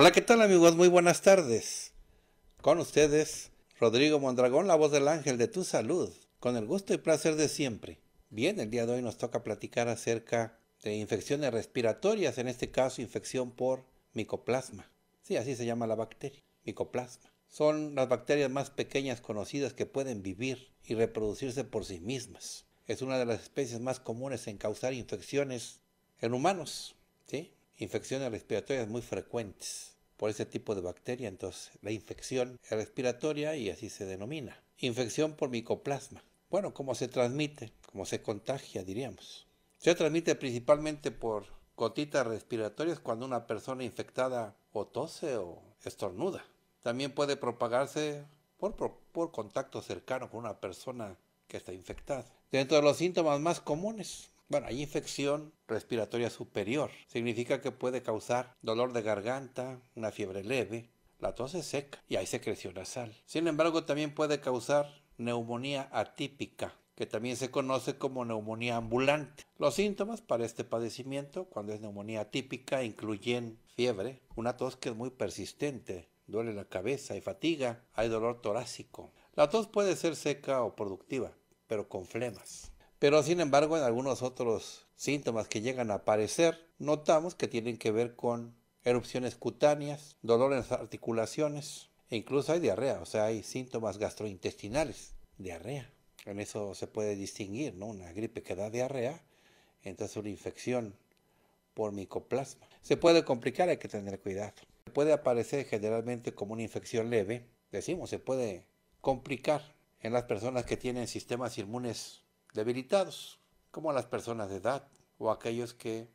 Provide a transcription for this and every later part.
Hola, ¿qué tal amigos? Muy buenas tardes. Con ustedes, Rodrigo Mondragón, la voz del ángel de tu salud, con el gusto y placer de siempre. Bien, el día de hoy nos toca platicar acerca de infecciones respiratorias, en este caso infección por micoplasma. Sí, así se llama la bacteria, micoplasma. Son las bacterias más pequeñas conocidas que pueden vivir y reproducirse por sí mismas. Es una de las especies más comunes en causar infecciones en humanos, ¿sí? infecciones respiratorias muy frecuentes por ese tipo de bacteria, entonces la infección es respiratoria y así se denomina. Infección por micoplasma. Bueno, ¿cómo se transmite? ¿Cómo se contagia, diríamos? Se transmite principalmente por gotitas respiratorias cuando una persona infectada o tose o estornuda. También puede propagarse por, por contacto cercano con una persona que está infectada. Dentro de los síntomas más comunes, bueno, hay infección respiratoria superior. Significa que puede causar dolor de garganta, una fiebre leve. La tos es seca y hay secreción nasal. Sin embargo, también puede causar neumonía atípica, que también se conoce como neumonía ambulante. Los síntomas para este padecimiento, cuando es neumonía atípica, incluyen fiebre, una tos que es muy persistente, duele la cabeza y fatiga, hay dolor torácico. La tos puede ser seca o productiva, pero con flemas. Pero sin embargo, en algunos otros síntomas que llegan a aparecer, notamos que tienen que ver con erupciones cutáneas, dolor en articulaciones, e incluso hay diarrea, o sea, hay síntomas gastrointestinales, diarrea. En eso se puede distinguir, ¿no? Una gripe que da diarrea, entonces una infección por micoplasma. Se puede complicar, hay que tener cuidado. Puede aparecer generalmente como una infección leve, decimos, se puede complicar en las personas que tienen sistemas inmunes debilitados, como las personas de edad o aquellos que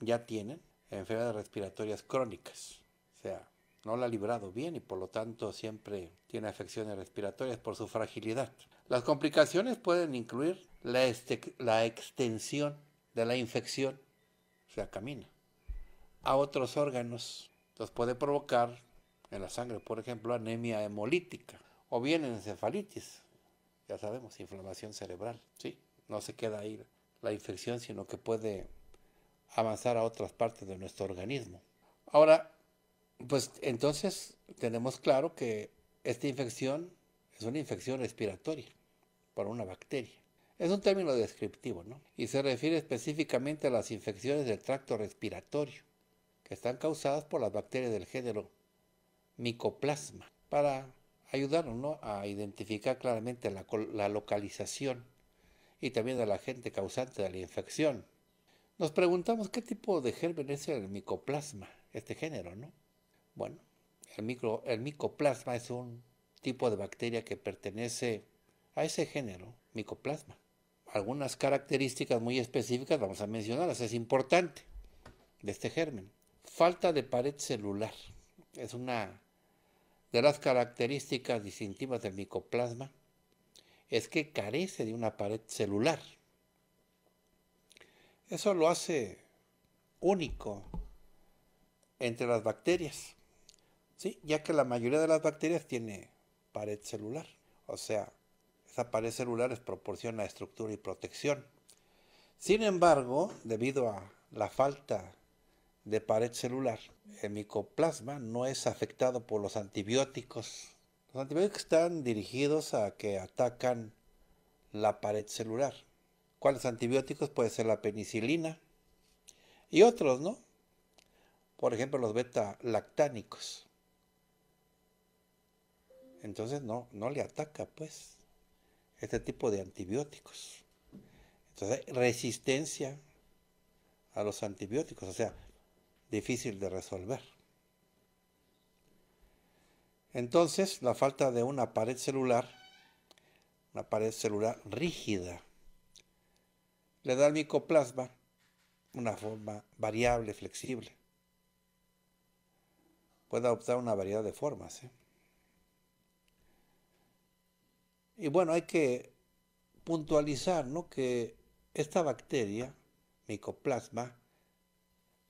ya tienen enfermedades respiratorias crónicas. O sea, no la ha librado bien y por lo tanto siempre tiene afecciones respiratorias por su fragilidad. Las complicaciones pueden incluir la, este, la extensión de la infección, o sea, camina, a otros órganos. Los puede provocar en la sangre, por ejemplo, anemia hemolítica o bien encefalitis, ya sabemos, inflamación cerebral, ¿sí? No se queda ahí la infección, sino que puede avanzar a otras partes de nuestro organismo. Ahora, pues entonces tenemos claro que esta infección es una infección respiratoria por una bacteria. Es un término descriptivo, ¿no? Y se refiere específicamente a las infecciones del tracto respiratorio, que están causadas por las bacterias del género micoplasma, Para ayudaron a identificar claramente la, localización y también a la gente causante de la infección. Nos preguntamos qué tipo de germen es el micoplasma, este género, ¿no? Bueno, el, el micoplasma es un tipo de bacteria que pertenece a ese género, micoplasma. Algunas características muy específicas vamos a mencionarlas, es importante de este germen. Falta de pared celular. Es una de las características distintivas del micoplasma es que carece de una pared celular. Eso lo hace único entre las bacterias, ¿sí? ya que la mayoría de las bacterias tiene pared celular. O sea, esa pared celular les proporciona estructura y protección. Sin embargo, debido a la falta de pared celular. El micoplasma no es afectado por los antibióticos. Los antibióticos están dirigidos a que atacan la pared celular. ¿Cuáles antibióticos? Puede ser la penicilina y otros, ¿no? Por ejemplo, los beta-lactánicos. Entonces no, no le ataca, pues, este tipo de antibióticos. Entonces, resistencia a los antibióticos, o sea, difícil de resolver. Entonces, la falta de una pared celular, una pared celular rígida, le da al micoplasma una forma variable, flexible. Puede adoptar una variedad de formas. ¿eh? Y bueno, hay que puntualizar ¿no? que esta bacteria, micoplasma,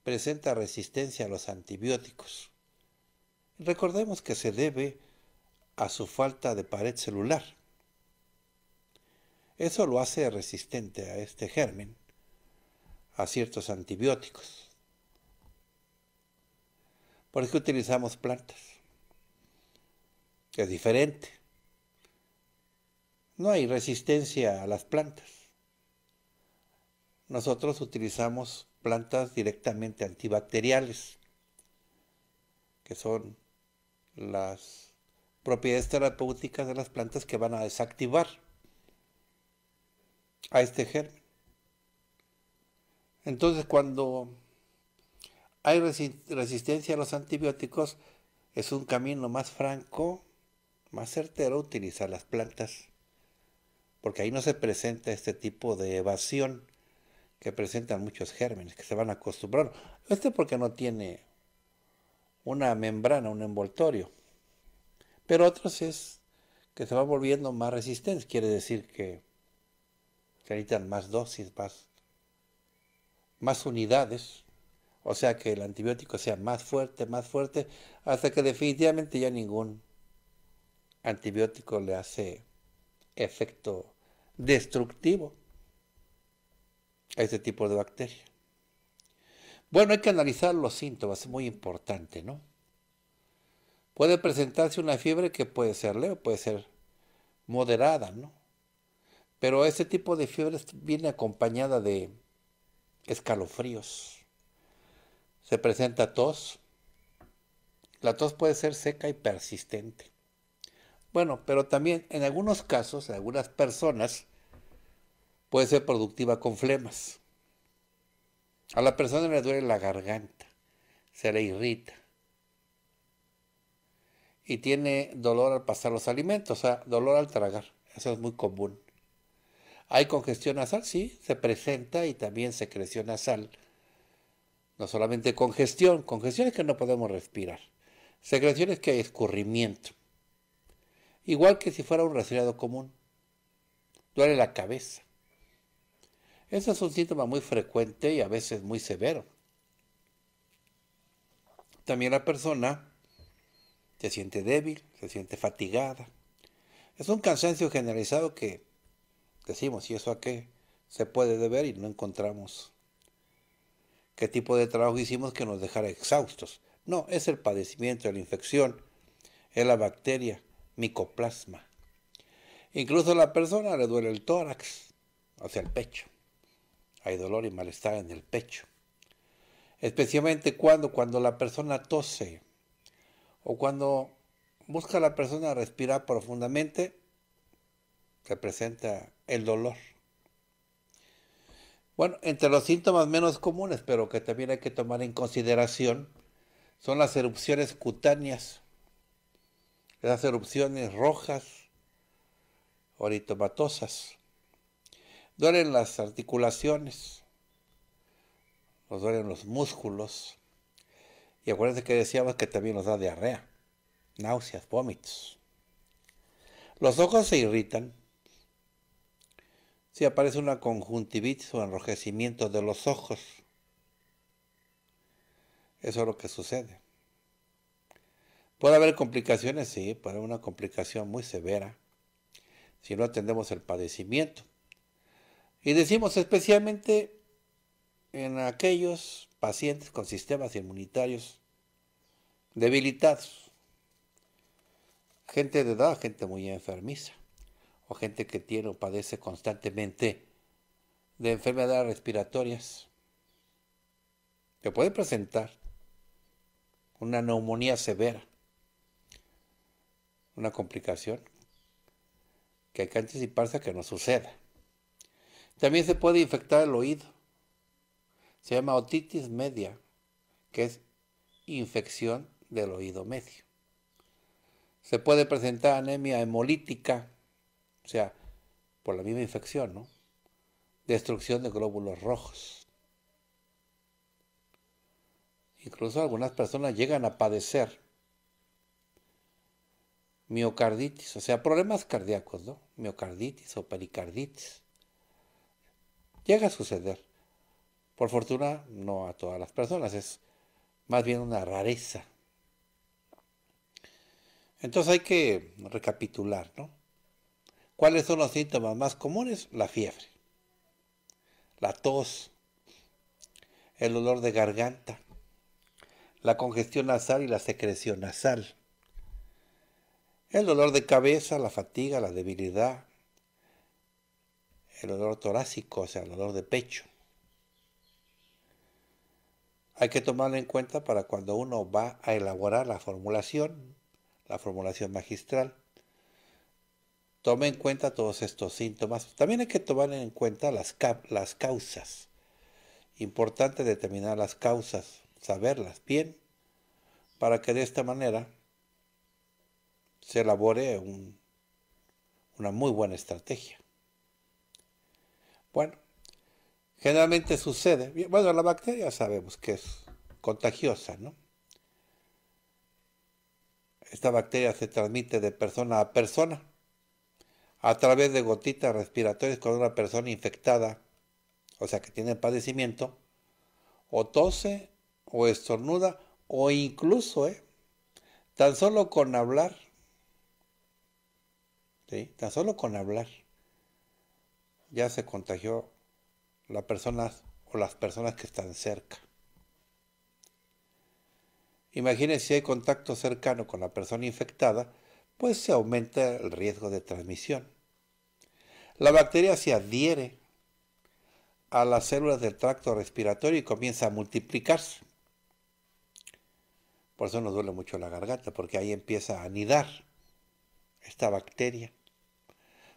presenta resistencia a los antibióticos. Recordemos que se debe a su falta de pared celular. Eso lo hace resistente a este germen, a ciertos antibióticos. Por qué utilizamos plantas. Es diferente. No hay resistencia a las plantas. Nosotros utilizamos plantas directamente antibacteriales, que son las propiedades terapéuticas de las plantas que van a desactivar a este germen. Entonces, cuando hay resistencia a los antibióticos, es un camino más franco, más certero utilizar las plantas, porque ahí no se presenta este tipo de evasión que presentan muchos gérmenes, que se van a acostumbrar. Este porque no tiene una membrana, un envoltorio. Pero otros es que se va volviendo más resistente, quiere decir que se necesitan más dosis, más, más unidades. O sea que el antibiótico sea más fuerte, más fuerte, hasta que definitivamente ya ningún antibiótico le hace efecto destructivo a este tipo de bacteria. Bueno, hay que analizar los síntomas, es muy importante, ¿no? Puede presentarse una fiebre que puede ser leve, puede ser moderada, ¿no? Pero este tipo de fiebre viene acompañada de escalofríos. Se presenta tos. La tos puede ser seca y persistente. Bueno, pero también en algunos casos, en algunas personas, puede ser productiva con flemas. A la persona le duele la garganta, se le irrita y tiene dolor al pasar los alimentos, o sea, dolor al tragar. Eso es muy común. Hay congestión nasal, sí, se presenta y también secreción nasal. No solamente congestión, congestión es que no podemos respirar. Secreción es que hay escurrimiento. Igual que si fuera un resfriado común. Duele la cabeza. Ese es un síntoma muy frecuente y a veces muy severo. También la persona se siente débil, se siente fatigada. Es un cansancio generalizado que decimos, ¿y eso a qué se puede deber? Y no encontramos qué tipo de trabajo hicimos que nos dejara exhaustos. No, es el padecimiento, la infección, es la bacteria, micoplasma. Incluso a la persona le duele el tórax, o sea el pecho hay dolor y malestar en el pecho. Especialmente cuando, cuando la persona tose o cuando busca a la persona respirar profundamente, se presenta el dolor. Bueno, entre los síntomas menos comunes, pero que también hay que tomar en consideración, son las erupciones cutáneas, las erupciones rojas, oritomatosas, Duelen las articulaciones, nos duelen los músculos. Y acuérdense que decíamos que también nos da diarrea, náuseas, vómitos. Los ojos se irritan. Si aparece una conjuntivitis o enrojecimiento de los ojos, eso es lo que sucede. Puede haber complicaciones, sí, puede haber una complicación muy severa si no atendemos el padecimiento. Y decimos especialmente en aquellos pacientes con sistemas inmunitarios debilitados, gente de edad, gente muy enfermiza, o gente que tiene o padece constantemente de enfermedades respiratorias, que puede presentar una neumonía severa, una complicación que hay que anticiparse a que no suceda. También se puede infectar el oído. Se llama otitis media, que es infección del oído medio. Se puede presentar anemia hemolítica, o sea, por la misma infección, ¿no? Destrucción de glóbulos rojos. Incluso algunas personas llegan a padecer miocarditis, o sea, problemas cardíacos, ¿no? Miocarditis o pericarditis. Llega a suceder. Por fortuna, no a todas las personas, es más bien una rareza. Entonces hay que recapitular, ¿no? ¿Cuáles son los síntomas más comunes? La fiebre, la tos, el olor de garganta, la congestión nasal y la secreción nasal, el dolor de cabeza, la fatiga, la debilidad, el dolor torácico, o sea, el dolor de pecho. Hay que tomarlo en cuenta para cuando uno va a elaborar la formulación, la formulación magistral. Tome en cuenta todos estos síntomas. También hay que tomar en cuenta las, las causas. Importante determinar las causas, saberlas bien, para que de esta manera se elabore una muy buena estrategia. Bueno, generalmente sucede. Bueno, la bacteria sabemos que es contagiosa, ¿no? Esta bacteria se transmite de persona a persona a través de gotitas respiratorias con una persona infectada, o sea que tiene padecimiento, o tose, o estornuda, o incluso, ¿eh? tan solo con hablar, ¿sí? tan solo con hablar ya se contagió la persona o las personas que están cerca. Imagínense si hay contacto cercano con la persona infectada, pues se aumenta el riesgo de transmisión. La bacteria se adhiere a las células del tracto respiratorio y comienza a multiplicarse. Por eso nos duele mucho la garganta, porque ahí empieza a anidar esta bacteria.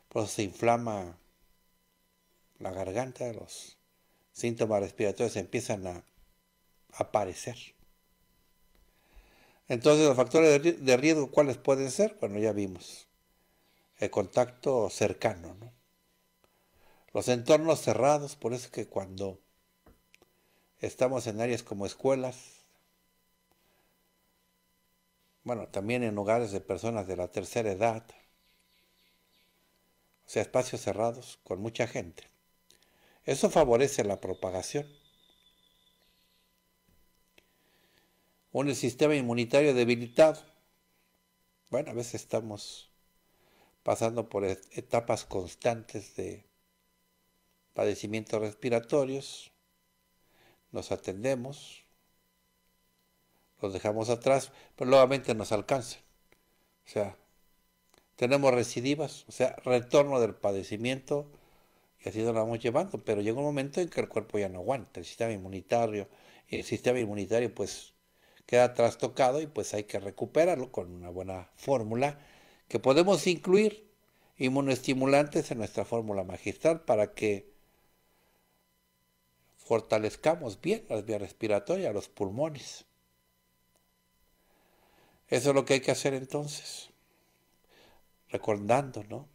Por eso se inflama la garganta, los síntomas respiratorios empiezan a aparecer. Entonces, los factores de riesgo, ¿cuáles pueden ser? Bueno, ya vimos. El contacto cercano, ¿no? Los entornos cerrados, por eso que cuando estamos en áreas como escuelas, bueno, también en hogares de personas de la tercera edad, o sea, espacios cerrados con mucha gente. Eso favorece la propagación. Un el sistema inmunitario debilitado. Bueno, a veces estamos pasando por etapas constantes de padecimientos respiratorios, nos atendemos, los dejamos atrás, pero nuevamente nos alcanzan. O sea, tenemos recidivas, o sea, retorno del padecimiento y así la vamos llevando, pero llega un momento en que el cuerpo ya no aguanta, el sistema inmunitario, el sistema inmunitario pues queda trastocado y pues hay que recuperarlo con una buena fórmula que podemos incluir inmunoestimulantes en nuestra fórmula magistral para que fortalezcamos bien las vías respiratorias, los pulmones. Eso es lo que hay que hacer entonces, recordando, ¿no?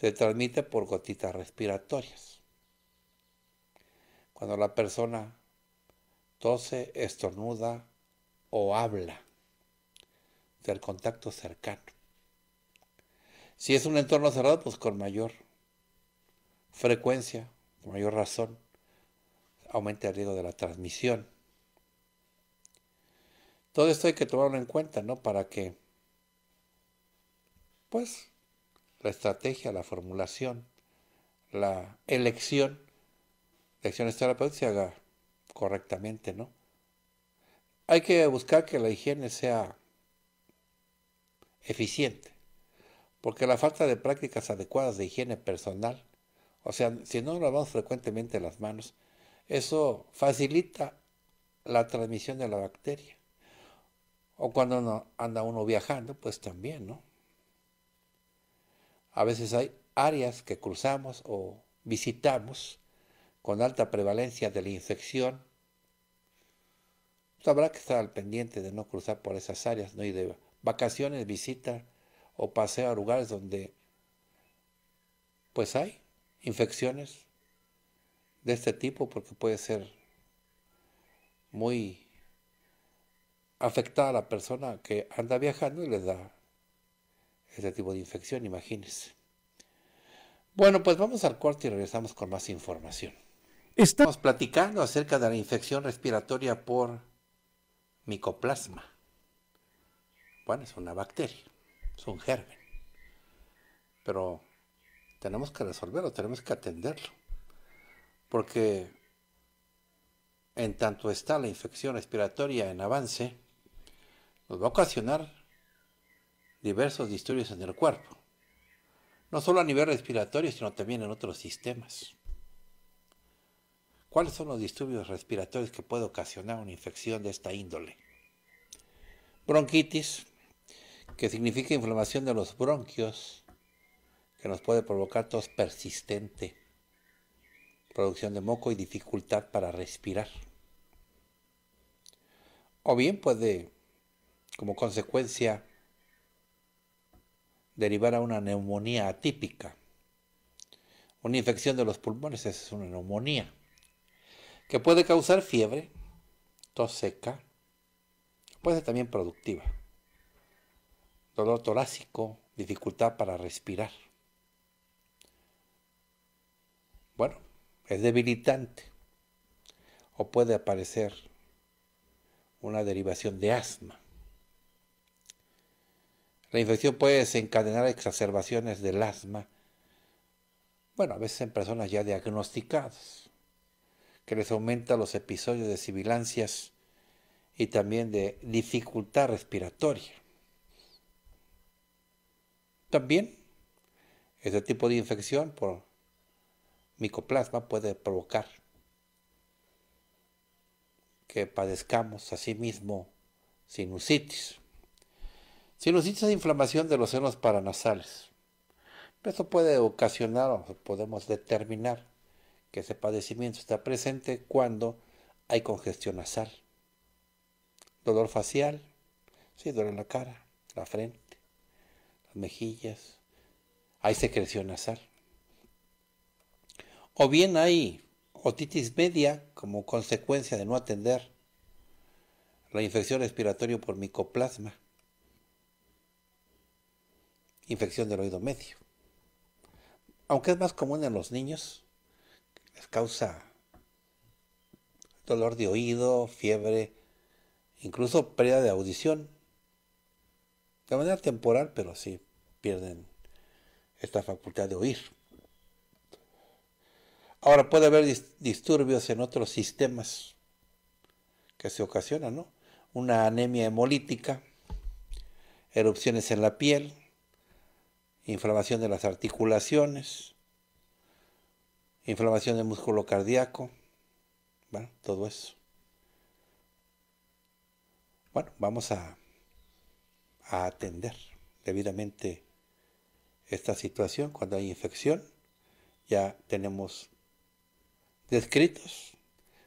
se transmite por gotitas respiratorias. Cuando la persona tose, estornuda o habla del contacto cercano. Si es un entorno cerrado, pues con mayor frecuencia, con mayor razón, aumenta el riesgo de la transmisión. Todo esto hay que tomarlo en cuenta, ¿no? Para que, pues, la estrategia, la formulación, la elección de acciones terapéuticas se haga correctamente, ¿no? Hay que buscar que la higiene sea eficiente, porque la falta de prácticas adecuadas de higiene personal, o sea, si no lavamos frecuentemente las manos, eso facilita la transmisión de la bacteria. O cuando anda uno viajando, pues también, ¿no? A veces hay áreas que cruzamos o visitamos con alta prevalencia de la infección. Pues, habrá que estar al pendiente de no cruzar por esas áreas, no y de vacaciones, visita o paseo a lugares donde pues hay infecciones de este tipo porque puede ser muy afectada a la persona que anda viajando y les da este tipo de infección, imagínense. Bueno, pues vamos al corte y regresamos con más información. Estamos platicando acerca de la infección respiratoria por micoplasma. Bueno, es una bacteria, es un germen. Pero tenemos que resolverlo, tenemos que atenderlo. Porque en tanto está la infección respiratoria en avance, nos va a ocasionar diversos disturbios en el cuerpo, no solo a nivel respiratorio, sino también en otros sistemas. ¿Cuáles son los disturbios respiratorios que puede ocasionar una infección de esta índole? Bronquitis, que significa inflamación de los bronquios, que nos puede provocar tos persistente, producción de moco y dificultad para respirar. O bien puede, como consecuencia Derivar a una neumonía atípica. Una infección de los pulmones es una neumonía que puede causar fiebre, tos seca, puede ser también productiva, dolor torácico, dificultad para respirar. Bueno, es debilitante o puede aparecer una derivación de asma. La infección puede desencadenar exacerbaciones del asma, bueno, a veces en personas ya diagnosticadas, que les aumenta los episodios de sibilancias y también de dificultad respiratoria. También este tipo de infección por micoplasma puede provocar que padezcamos asimismo sinusitis nos de inflamación de los senos paranasales. Esto puede ocasionar o podemos determinar que ese padecimiento está presente cuando hay congestión nasal, dolor facial, sí, dolor en la cara, la frente, las mejillas, hay secreción nasal. O bien hay otitis media como consecuencia de no atender la infección respiratoria por micoplasma infección del oído medio. Aunque es más común en los niños, les causa dolor de oído, fiebre, incluso pérdida de audición. De manera temporal, pero sí pierden esta facultad de oír. Ahora puede haber disturbios en otros sistemas que se ocasionan, ¿no? Una anemia hemolítica, erupciones en la piel, inflamación de las articulaciones, inflamación del músculo cardíaco, todo eso. Bueno, vamos a atender debidamente esta situación cuando hay infección. Ya tenemos descritos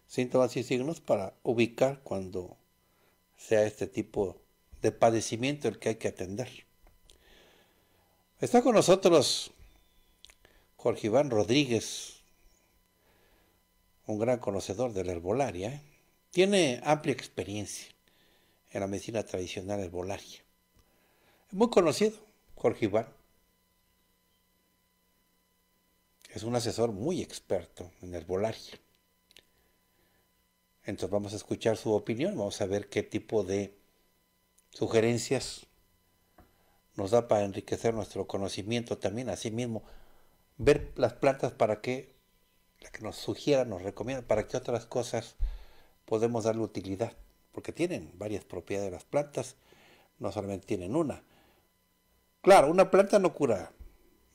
síntomas y signos para ubicar cuando sea este tipo de padecimiento el que hay que atender. Está con nosotros Jorge Iván Rodríguez, un gran conocedor de la herbolaria. ¿eh? Tiene amplia experiencia en la medicina tradicional herbolaria. Es muy conocido, Jorge Iván. Es un asesor muy experto en herbolaria. Entonces vamos a escuchar su opinión, vamos a ver qué tipo de sugerencias nos da para enriquecer nuestro conocimiento también, así mismo, ver las plantas para que, la que nos sugiera, nos recomiendan para que otras cosas podemos darle utilidad, porque tienen varias propiedades las plantas, no solamente tienen una. Claro, una planta no cura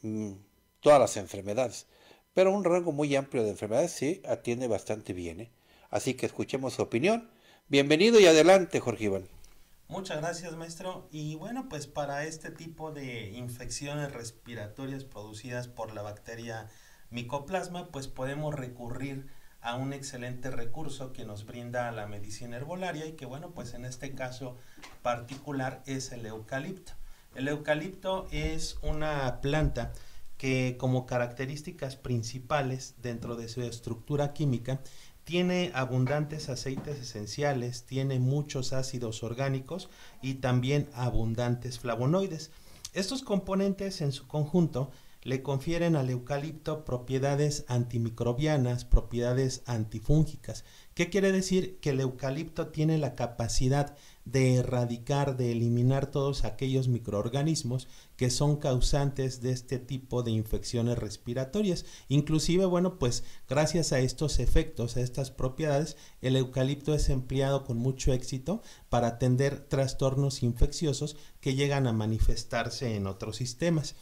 mm, todas las enfermedades, pero un rango muy amplio de enfermedades sí atiende bastante bien. ¿eh? Así que escuchemos su opinión. Bienvenido y adelante, Jorge Iván. Muchas gracias, maestro. Y bueno, pues para este tipo de infecciones respiratorias producidas por la bacteria micoplasma, pues podemos recurrir a un excelente recurso que nos brinda la medicina herbolaria y que bueno, pues en este caso particular es el eucalipto. El eucalipto es una planta que como características principales dentro de su estructura química tiene abundantes aceites esenciales, tiene muchos ácidos orgánicos y también abundantes flavonoides. Estos componentes en su conjunto le confieren al eucalipto propiedades antimicrobianas, propiedades antifúngicas. ¿Qué quiere decir? Que el eucalipto tiene la capacidad de erradicar, de eliminar todos aquellos microorganismos que son causantes de este tipo de infecciones respiratorias. Inclusive, bueno, pues gracias a estos efectos, a estas propiedades, el eucalipto es empleado con mucho éxito para atender trastornos infecciosos que llegan a manifestarse en otros sistemas.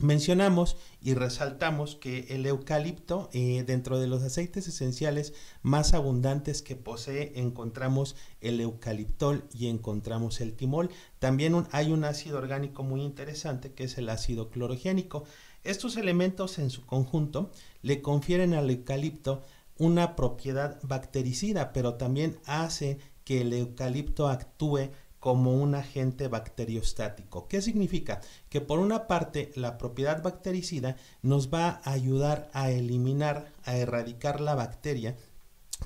Mencionamos y resaltamos que el eucalipto eh, dentro de los aceites esenciales más abundantes que posee encontramos el eucaliptol y encontramos el timol. También hay un ácido orgánico muy interesante que es el ácido clorogénico. Estos elementos en su conjunto le confieren al eucalipto una propiedad bactericida, pero también hace que el eucalipto actúe como un agente bacteriostático. ¿Qué significa? Que por una parte la propiedad bactericida nos va a ayudar a eliminar, a erradicar la bacteria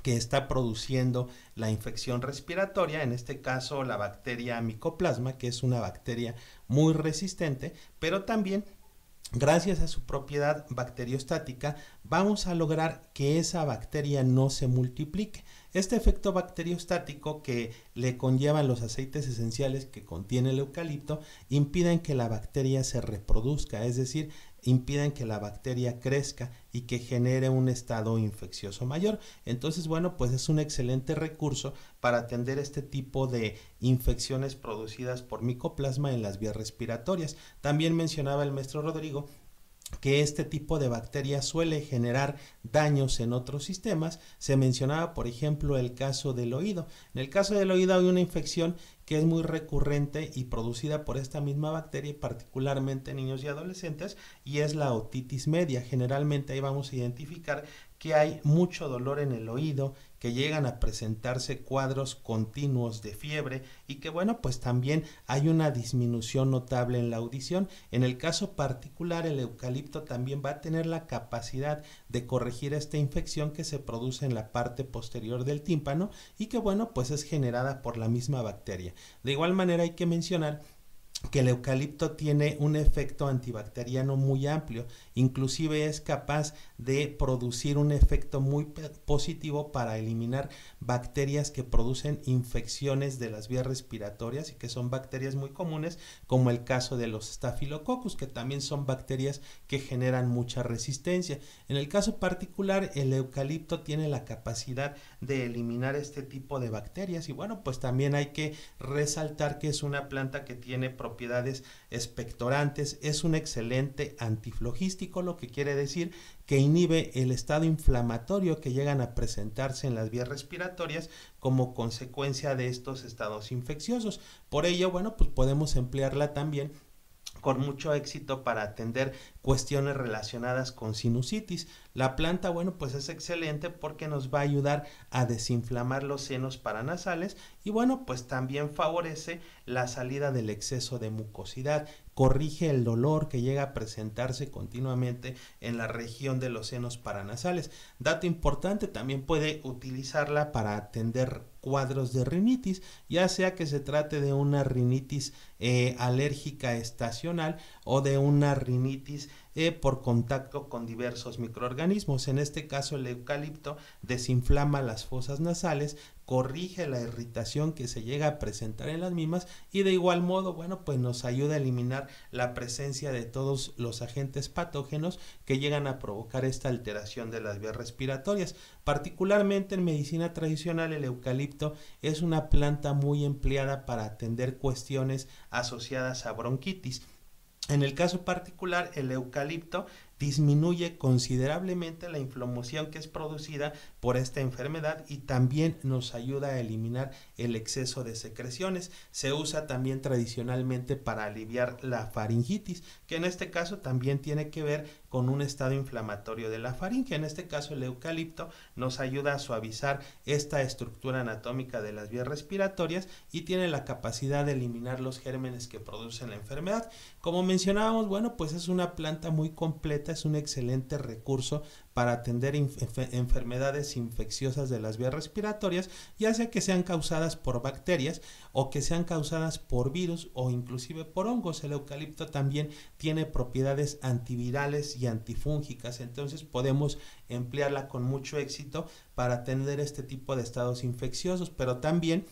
que está produciendo la infección respiratoria, en este caso la bacteria micoplasma, que es una bacteria muy resistente, pero también gracias a su propiedad bacteriostática, vamos a lograr que esa bacteria no se multiplique. Este efecto bacteriostático que le conllevan los aceites esenciales que contiene el eucalipto impiden que la bacteria se reproduzca, es decir, impiden que la bacteria crezca y que genere un estado infeccioso mayor. Entonces, bueno, pues es un excelente recurso para atender este tipo de infecciones producidas por micoplasma en las vías respiratorias. También mencionaba el maestro Rodrigo que este tipo de bacterias suele generar daños en otros sistemas. Se mencionaba, por ejemplo, el caso del oído. En el caso del oído hay una infección que es muy recurrente y producida por esta misma bacteria, particularmente en niños y adolescentes, y es la otitis media. Generalmente ahí vamos a identificar que hay mucho dolor en el oído, que llegan a presentarse cuadros continuos de fiebre y que bueno, pues también hay una disminución notable en la audición. En el caso particular, el eucalipto también va a tener la capacidad de corregir esta infección que se produce en la parte posterior del tímpano y que bueno, pues es generada por la misma bacteria. De igual manera hay que mencionar que el eucalipto tiene un efecto antibacteriano muy amplio Inclusive es capaz de producir un efecto muy positivo para eliminar bacterias que producen infecciones de las vías respiratorias y que son bacterias muy comunes, como el caso de los Staphylococcus, que también son bacterias que generan mucha resistencia. En el caso particular, el eucalipto tiene la capacidad de eliminar este tipo de bacterias y bueno, pues también hay que resaltar que es una planta que tiene propiedades expectorantes, es un excelente antiflogístico, lo que quiere decir que inhibe el estado inflamatorio que llegan a presentarse en las vías respiratorias como consecuencia de estos estados infecciosos. Por ello, bueno, pues podemos emplearla también con mucho éxito para atender cuestiones relacionadas con sinusitis. La planta, bueno, pues es excelente porque nos va a ayudar a desinflamar los senos paranasales y bueno, pues también favorece la salida del exceso de mucosidad, corrige el dolor que llega a presentarse continuamente en la región de los senos paranasales. Dato importante, también puede utilizarla para atender cuadros de rinitis, ya sea que se trate de una rinitis eh, alérgica estacional o de una rinitis eh, por contacto con diversos microorganismos. En este caso, el eucalipto desinflama las fosas nasales, corrige la irritación que se llega a presentar en las mismas y de igual modo, bueno, pues nos ayuda a eliminar la presencia de todos los agentes patógenos que llegan a provocar esta alteración de las vías respiratorias. Particularmente en medicina tradicional, el eucalipto es una planta muy empleada para atender cuestiones asociadas a bronquitis. En el caso particular, el eucalipto disminuye considerablemente la inflamación que es producida por esta enfermedad y también nos ayuda a eliminar el exceso de secreciones. Se usa también tradicionalmente para aliviar la faringitis, que en este caso también tiene que ver con un estado inflamatorio de la faringe. En este caso el eucalipto nos ayuda a suavizar esta estructura anatómica de las vías respiratorias y tiene la capacidad de eliminar los gérmenes que producen la enfermedad. Como mencionábamos, bueno, pues es una planta muy completa, es un excelente recurso para atender enfermedades infecciosas de las vías respiratorias, ya sea que sean causadas por bacterias o que sean causadas por virus o inclusive por hongos. El eucalipto también tiene propiedades antivirales y antifúngicas, entonces podemos emplearla con mucho éxito para atender este tipo de estados infecciosos, pero también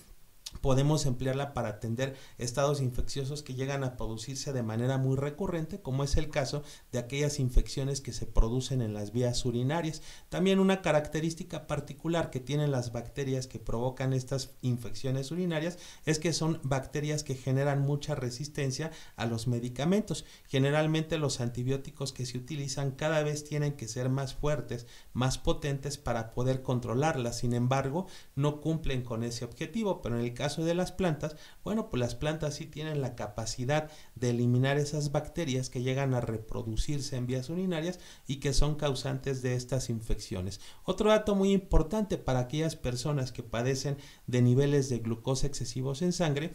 podemos emplearla para atender estados infecciosos que llegan a producirse de manera muy recurrente, como es el caso de aquellas infecciones que se producen en las vías urinarias. También una característica particular que tienen las bacterias que provocan estas infecciones urinarias es que son bacterias que generan mucha resistencia a los medicamentos. Generalmente los antibióticos que se utilizan cada vez tienen que ser más fuertes, más potentes para poder controlarlas. Sin embargo, no cumplen con ese objetivo, pero en el caso caso de las plantas, bueno, pues las plantas sí tienen la capacidad de eliminar esas bacterias que llegan a reproducirse en vías urinarias y que son causantes de estas infecciones. Otro dato muy importante para aquellas personas que padecen de niveles de glucosa excesivos en sangre,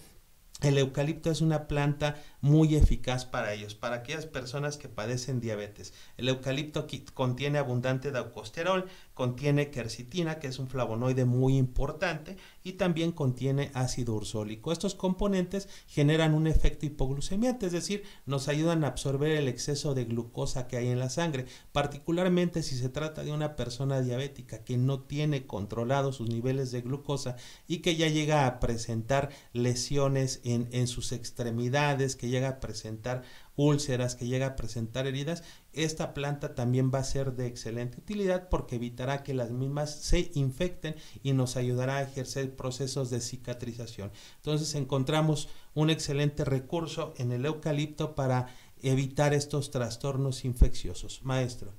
el eucalipto es una planta muy eficaz para ellos, para aquellas personas que padecen diabetes. El eucalipto contiene abundante daucosterol, contiene quercitina, que es un flavonoide muy importante, y también contiene ácido ursólico. Estos componentes generan un efecto hipoglucemiante, es decir, nos ayudan a absorber el exceso de glucosa que hay en la sangre, particularmente si se trata de una persona diabética que no tiene controlados sus niveles de glucosa y que ya llega a presentar lesiones en, en sus extremidades, que llega a presentar úlceras, que llega a presentar heridas, esta planta también va a ser de excelente utilidad porque evitará que las mismas se infecten y nos ayudará a ejercer procesos de cicatrización. Entonces encontramos un excelente recurso en el eucalipto para evitar estos trastornos infecciosos. Maestro.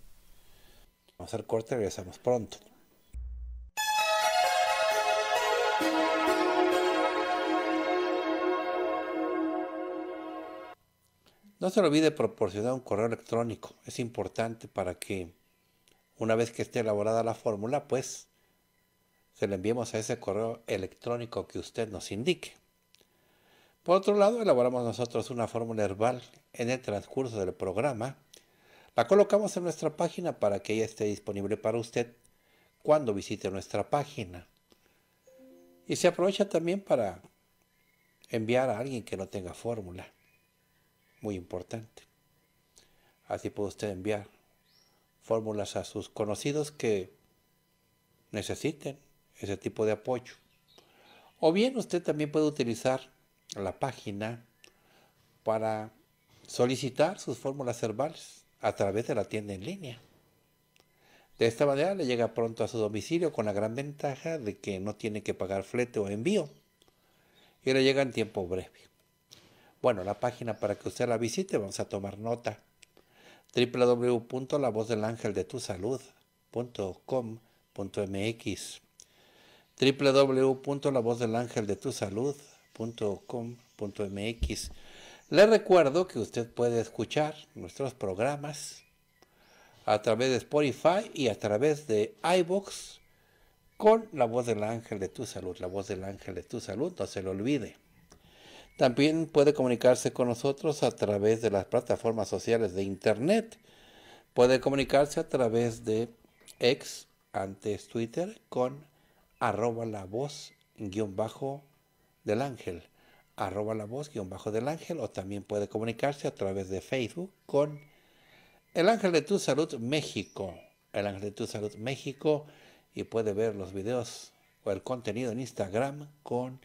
Vamos a hacer corte y regresamos pronto. No se olvide proporcionar un correo electrónico. Es importante para que una vez que esté elaborada la fórmula, pues se la enviemos a ese correo electrónico que usted nos indique. Por otro lado, elaboramos nosotros una fórmula herbal en el transcurso del programa. La colocamos en nuestra página para que ella esté disponible para usted cuando visite nuestra página. Y se aprovecha también para enviar a alguien que no tenga fórmula muy importante. Así puede usted enviar fórmulas a sus conocidos que necesiten ese tipo de apoyo. O bien usted también puede utilizar la página para solicitar sus fórmulas herbales a través de la tienda en línea. De esta manera le llega pronto a su domicilio con la gran ventaja de que no tiene que pagar flete o envío y le llega en tiempo breve bueno, la página para que usted la visite, vamos a tomar nota. www.lavozdelangeldetusalud.com.mx www.lavozdelangeldetusalud.com.mx Le recuerdo que usted puede escuchar nuestros programas a través de Spotify y a través de iBox con la voz del ángel de tu salud, la voz del ángel de tu salud, no se lo olvide. También puede comunicarse con nosotros a través de las plataformas sociales de Internet. Puede comunicarse a través de ex, antes Twitter, con arroba la voz guión bajo del ángel. Arroba la voz guión bajo del ángel. O también puede comunicarse a través de Facebook con el ángel de tu salud México. El ángel de tu salud México. Y puede ver los videos o el contenido en Instagram con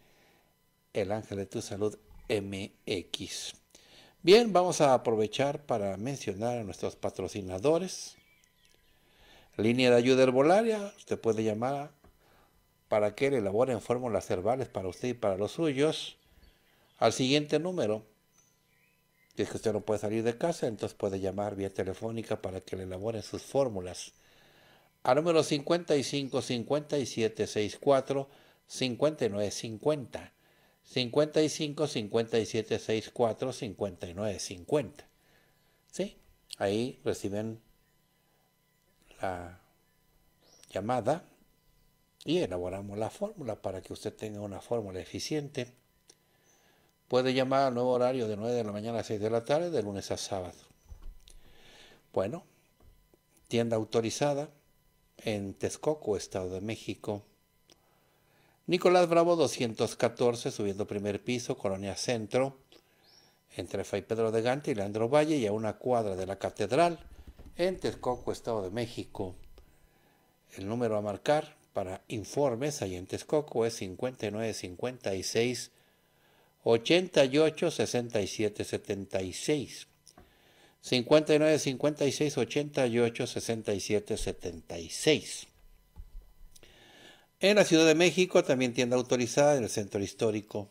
el Ángel de tu Salud MX. Bien, vamos a aprovechar para mencionar a nuestros patrocinadores. Línea de ayuda herbolaria, usted puede llamar para que le elaboren fórmulas herbales para usted y para los suyos al siguiente número. Si es que usted no puede salir de casa, entonces puede llamar vía telefónica para que le elaboren sus fórmulas. Al número 55 57 55 57 64 59 50. ¿Sí? Ahí reciben la llamada y elaboramos la fórmula para que usted tenga una fórmula eficiente. Puede llamar al nuevo horario de 9 de la mañana a 6 de la tarde, de lunes a sábado. Bueno, tienda autorizada en Texcoco, Estado de México, Nicolás Bravo 214, subiendo primer piso, Colonia Centro, entre Fray Pedro de Gante y Leandro Valle y a una cuadra de la Catedral, en Texcoco, Estado de México. El número a marcar para informes ahí en Texcoco es 5956 88 67 76. 59 56 88 67 76. En la Ciudad de México también tienda autorizada en el centro histórico.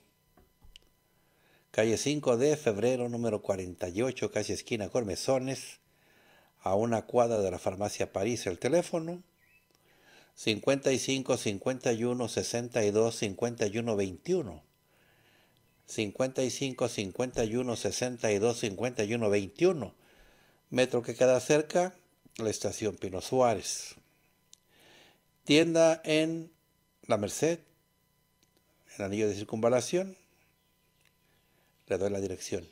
Calle 5 de febrero, número 48, casi esquina Cormezones, a una cuadra de la farmacia París. El teléfono 55 51 62 51 21. 55 51 62 51 21. Metro que queda cerca, la estación Pino Suárez. Tienda en la Merced, el anillo de circunvalación, le doy la dirección.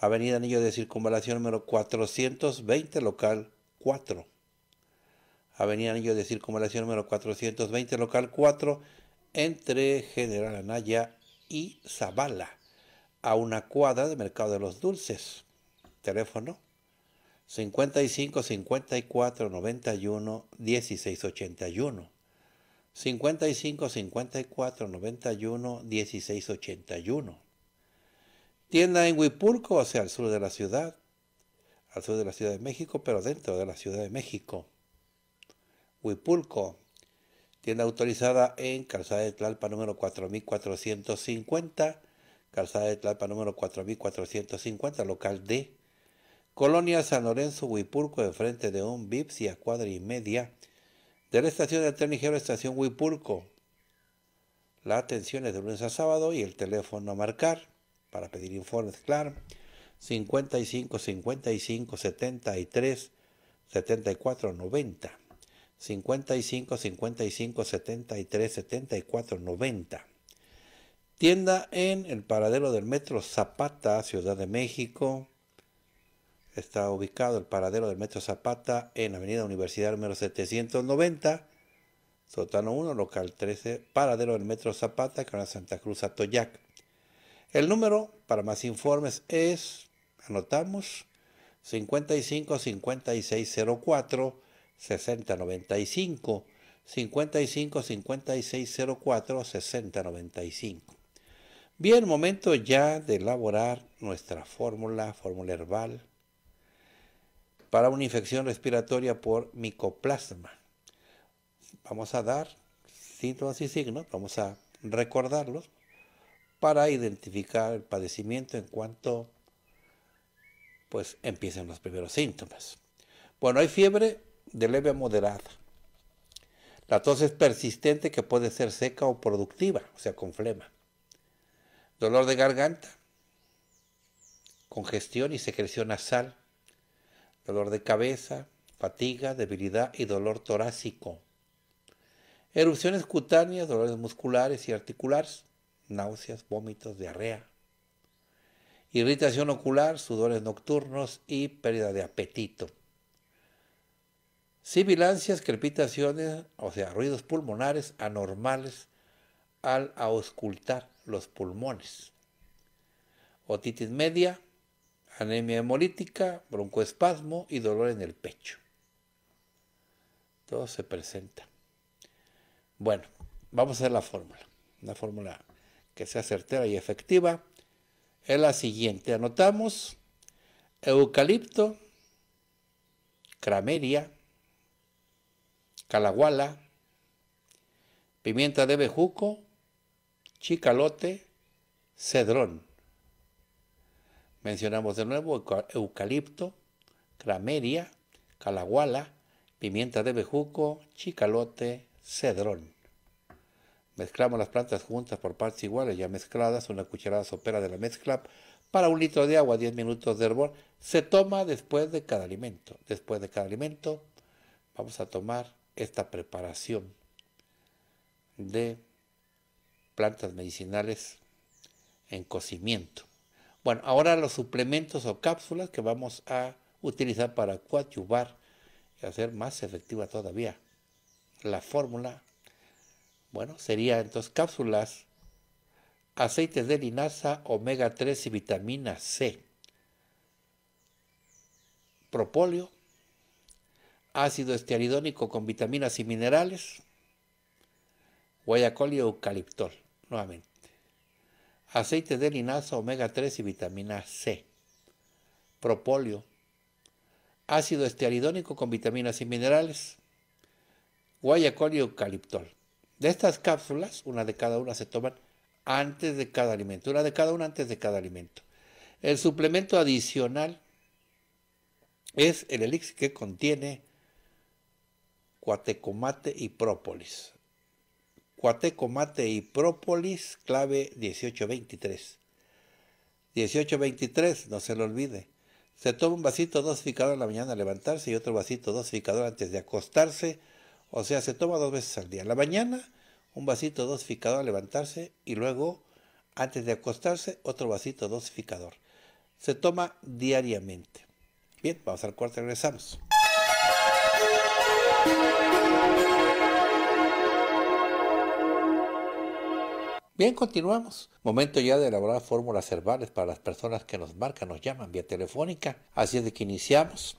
Avenida Anillo de Circunvalación número 420, local 4. Avenida Anillo de Circunvalación número 420, local 4, entre General Anaya y Zabala, a una cuadra de Mercado de los Dulces. Teléfono 55 54 91 1681. 55 54 91 16 81. Tienda en Huipulco, o sea, al sur de la ciudad, al sur de la Ciudad de México, pero dentro de la Ciudad de México. Huipulco, tienda autorizada en Calzada de Tlalpa número 4450, Calzada de Tlalpa número 4450, local D. Colonia San Lorenzo, Huipulco, enfrente de un bipsia a cuadra y media de la estación de tren ligero Estación Huipurco. La atención es de lunes a sábado y el teléfono a marcar para pedir informes, claro, 55 55 73 74 90. 55 55 73 74 90. Tienda en el paradero del metro Zapata, Ciudad de México está ubicado el paradero del Metro Zapata en Avenida Universidad número 790, sótano 1, local 13, paradero del Metro Zapata, con la Santa Cruz Atoyac. El número para más informes es, anotamos, 55 5604 6095 55 5604 6095. Bien, momento ya de elaborar nuestra fórmula, fórmula herbal para una infección respiratoria por micoplasma. Vamos a dar síntomas y signos, vamos a recordarlos para identificar el padecimiento en cuanto pues empiecen los primeros síntomas. Bueno, hay fiebre de leve a moderada. La tos es persistente que puede ser seca o productiva, o sea, con flema. Dolor de garganta, congestión y secreción nasal dolor de cabeza, fatiga, debilidad y dolor torácico. Erupciones cutáneas, dolores musculares y articulares, náuseas, vómitos, diarrea. Irritación ocular, sudores nocturnos y pérdida de apetito. Sibilancias, crepitaciones, o sea, ruidos pulmonares anormales al auscultar los pulmones. Otitis media, anemia hemolítica, broncoespasmo y dolor en el pecho. Todo se presenta. Bueno, vamos a hacer la fórmula. Una fórmula que sea certera y efectiva. Es la siguiente. Anotamos eucalipto, crameria, calaguala, pimienta de bejuco, chicalote, cedrón. Mencionamos de nuevo eucalipto, crameria, calaguala, pimienta de bejuco, chicalote, cedrón. Mezclamos las plantas juntas por partes iguales ya mezcladas, una cucharada sopera de la mezcla para un litro de agua, 10 minutos de hervor. Se toma después de cada alimento. Después de cada alimento vamos a tomar esta preparación de plantas medicinales en cocimiento. Bueno, ahora los suplementos o cápsulas que vamos a utilizar para coadyuvar y hacer más efectiva todavía la fórmula. Bueno, sería entonces cápsulas, aceites de linaza, omega 3 y vitamina C, propóleo, ácido estearidónico con vitaminas y minerales, guayacol y eucaliptol, nuevamente aceite de linaza, omega 3 y vitamina C, propóleo, ácido estearidónico con vitaminas y minerales, guayacol y eucaliptol. De estas cápsulas, una de cada una se toman antes de cada alimento, una de cada una antes de cada alimento. El suplemento adicional es el elixir que contiene cuatecomate y própolis. Cuateco Mate y Própolis, clave 1823. 1823, no se lo olvide. Se toma un vasito dosificador en la mañana al levantarse y otro vasito dosificador antes de acostarse. O sea, se toma dos veces al día. En la mañana, un vasito dosificador al levantarse y luego, antes de acostarse, otro vasito dosificador. Se toma diariamente. Bien, vamos al cuarto, regresamos. Bien, continuamos. Momento ya de elaborar fórmulas herbales para las personas que nos marcan, nos llaman vía telefónica. Así es de que iniciamos.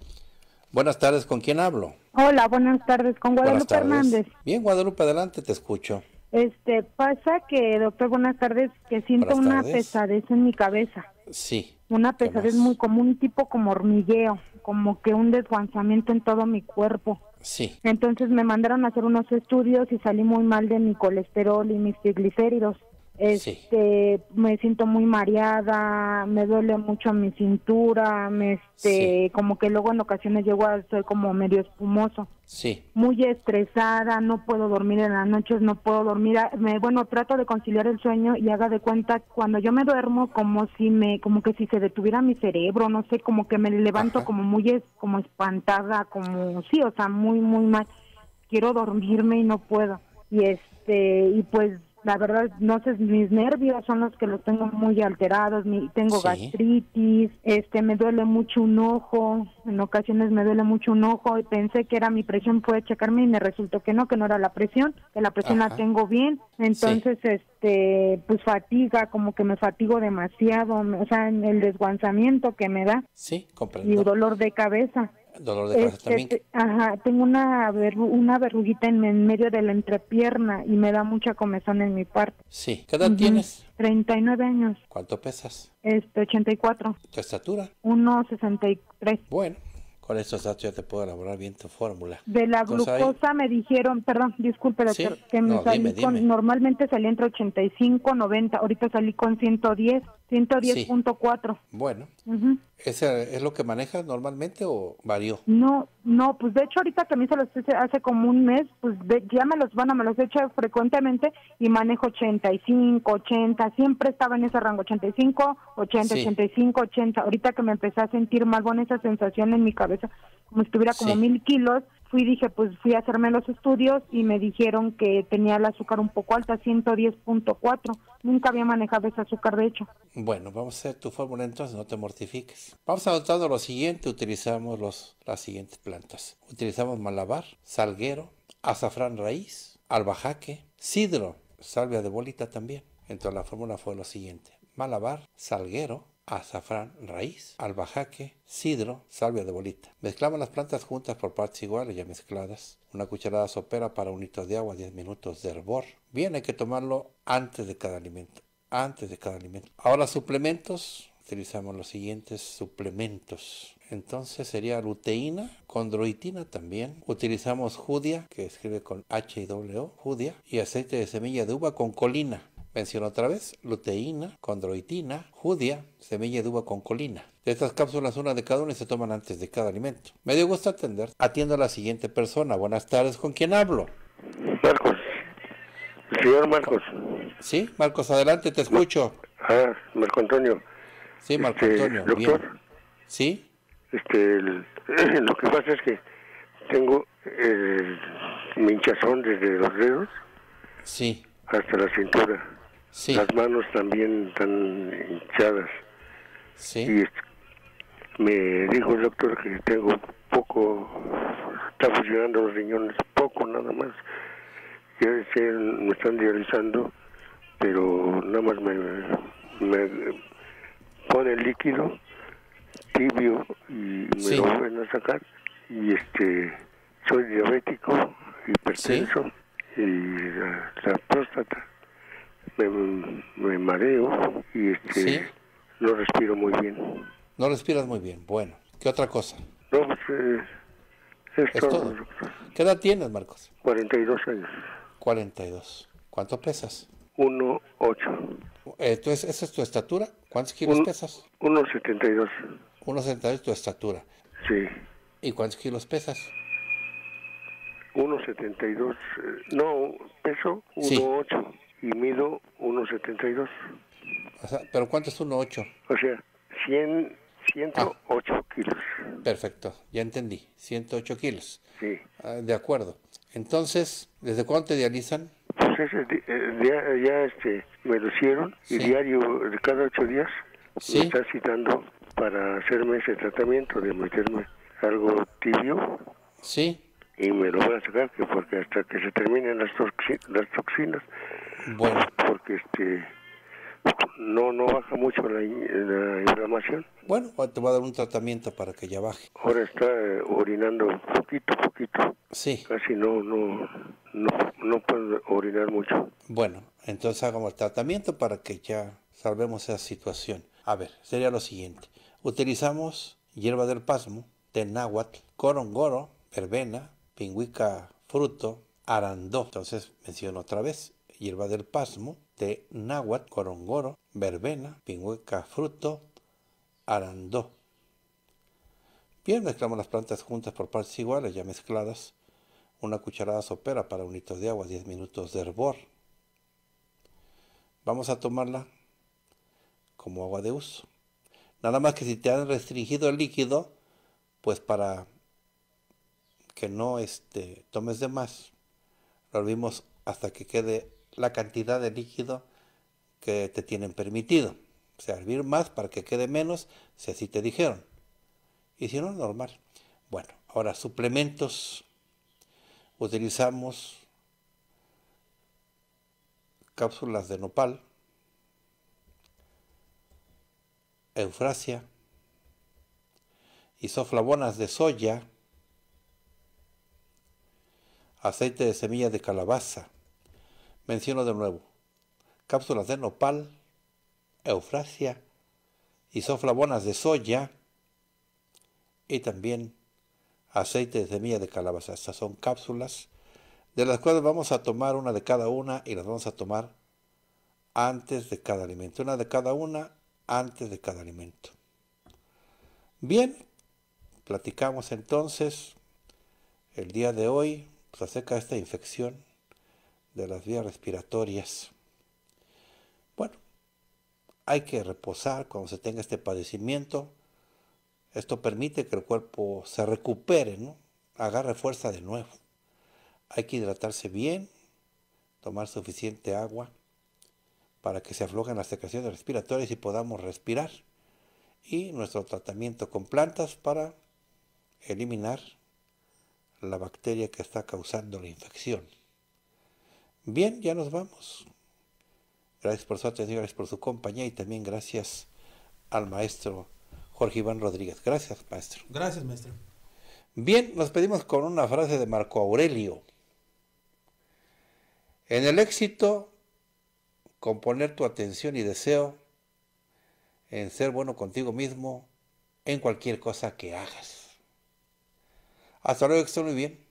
Buenas tardes, ¿con quién hablo? Hola, buenas tardes, con Guadalupe Hernández. Bien, Guadalupe, adelante, te escucho. Este, pasa que, doctor, buenas tardes, que siento una pesadez en mi cabeza. Sí. Una pesadez muy común, tipo como hormigueo, como que un desguanzamiento en todo mi cuerpo. Sí. Entonces me mandaron a hacer unos estudios y salí muy mal de mi colesterol y mis triglicéridos este me siento muy mareada me duele mucho mi cintura me este como que luego en ocasiones llego a soy como medio espumoso sí muy estresada no puedo dormir en las noches no puedo dormir ah, bueno trato de conciliar el sueño y haga de cuenta cuando yo me duermo como si me como que si se detuviera mi cerebro no sé como que me levanto como muy como espantada como sí o sea muy muy mal quiero dormirme y no puedo y este y pues la verdad, no sé, mis nervios son los que los tengo muy alterados, mi, tengo gastritis, este, me duele mucho un ojo, en ocasiones me duele mucho un ojo y pensé que era mi presión, a checarme y me resultó que no, que no era la presión, que la presión la tengo bien, entonces, este, pues fatiga, como que me fatigo demasiado, o sea, el desguanzamiento que me da. Sí, comprendo. Y dolor de cabeza. Dolor de cabeza este, también. Ajá, tengo una, una verruguita en, medio de la entrepierna y me da mucha comezón en mi parte. Sí. ¿Qué edad tienes? 39 años. ¿Cuánto pesas? Este, 84. ¿Tu estatura? 1,63. Bueno, con esos datos ya te puedo elaborar bien tu fórmula. De la glucosa me dijeron, perdón, disculpe, que me salí con, normalmente salí entre 85, 90, ahorita salí con 110. 110.4. Bueno, ¿ese es lo que manejas normalmente o varió? No, no, pues de hecho ahorita que me hice los hace como un mes, pues ya me los, bueno, me los he hecho frecuentemente y manejo 85, 80, siempre estaba en ese rango, 85, 80, 85, 80. Ahorita que me empecé a sentir más, buena esa sensación en mi cabeza, como si tuviera como mil kilos, fui dije pues fui a hacerme los estudios y me dijeron que tenía el azúcar un poco alta 110.4 nunca había manejado ese azúcar de hecho bueno vamos a hacer tu fórmula entonces no te mortifiques vamos a adoptar lo siguiente utilizamos los las siguientes plantas utilizamos malabar salguero azafrán raíz albajaque sidro salvia de bolita también entonces la fórmula fue lo siguiente malabar salguero azafrán raíz, albahaque, sidro, salvia de bolita. Mezclamos las plantas juntas por partes iguales ya mezcladas. Una cucharada sopera para un litro de agua, 10 minutos de hervor. Bien, hay que tomarlo antes de cada alimento. Antes de cada alimento. Ahora suplementos. Utilizamos los siguientes suplementos. Entonces sería luteína, condroitina también. Utilizamos judia, que escribe con H y W, judia, y aceite de semilla de uva con colina menciono otra vez, luteína, condroitina, judia, semilla de uva con colina. De estas cápsulas, una de cada una se toman antes de cada alimento. Me dio gusto atender. Atiendo a la siguiente persona. Buenas tardes, ¿con quién hablo? Marcos. El señor Marcos. Sí, Marcos, adelante, te escucho. Ah, Marco Antonio. Sí, Marco este, Antonio. Doctor, ¿Sí? Este, lo que pasa es que tengo eh, mi hinchazón desde los dedos sí. hasta la cintura las manos también están hinchadas. Y me dijo el doctor que tengo poco, está funcionando los riñones, poco nada más. Ya me están dializando, pero nada más me, pone líquido tibio y me lo vuelven a sacar. Y este, soy diabético, hipertenso y la próstata me, mareo y este, no respiro muy bien. No respiras muy bien, bueno. ¿Qué otra cosa? No, pues, eh, es, todo. ¿Qué edad tienes, Marcos? 42 años. 42. ¿Cuánto pesas? 1,8. Entonces, eh, ¿esa es tu estatura? ¿Cuántos kilos pesas? 1,72. 1,72 es tu estatura. Sí. ¿Y cuántos kilos pesas? 1,72. Eh, no, peso 1,8 y mido 1,72. ¿Pero cuánto es 1,8? O sea, 108 ah. kilos. Perfecto, ya entendí, 108 kilos. Sí. Ah, de acuerdo. Entonces, ¿desde cuándo te dializan? Pues eh, eh, ya, este, me lo hicieron y diario, cada ocho días, me está citando para hacerme ese tratamiento de meterme algo tibio. Sí. Y me lo van a sacar porque hasta que se terminen las toxinas bueno. Porque este no no baja mucho la, la, inflamación. Bueno, te va a dar un tratamiento para que ya baje. Ahora está eh, orinando poquito, poquito. Sí. Casi no, no, no, no puedo orinar mucho. Bueno, entonces hagamos el tratamiento para que ya salvemos esa situación. A ver, sería lo siguiente. Utilizamos hierba del pasmo, tenáhuatl, corongoro, verbena, pingüica fruto, arandó. Entonces menciono otra vez hierba del pasmo, té náhuatl, corongoro, verbena, pingüeca, fruto, arandó. Bien, mezclamos las plantas juntas por partes iguales, ya mezcladas. Una cucharada sopera para un litro de agua, 10 minutos de hervor. Vamos a tomarla como agua de uso. Nada más que si te han restringido el líquido, pues para que no este, tomes de más, lo hervimos hasta que quede la cantidad de líquido que te tienen permitido. servir más para que quede menos, si así te dijeron. Y si no, normal. Bueno, ahora suplementos. Utilizamos cápsulas de nopal, eufrasia, isoflavonas de soya, aceite de semilla de calabaza. Menciono de nuevo cápsulas de nopal, eufrasia, isoflavonas de soya y también aceites de semilla de calabaza. Estas son cápsulas de las cuales vamos a tomar una de cada una y las vamos a tomar antes de cada alimento. Una de cada una antes de cada alimento. Bien, platicamos entonces el día de hoy pues, acerca de esta infección de las vías respiratorias. Bueno, hay que reposar cuando se tenga este padecimiento. Esto permite que el cuerpo se recupere, ¿no? agarre fuerza de nuevo. Hay que hidratarse bien, tomar suficiente agua para que se aflojen las secreciones respiratorias y podamos respirar. Y nuestro tratamiento con plantas para eliminar la bacteria que está causando la infección. Bien, ya nos vamos. Gracias por su atención, gracias por su compañía y también gracias al maestro Jorge Iván Rodríguez. Gracias, maestro. Gracias, maestro. Bien, nos pedimos con una frase de Marco Aurelio. En el éxito, componer tu atención y deseo en ser bueno contigo mismo en cualquier cosa que hagas. Hasta luego, que estén muy bien.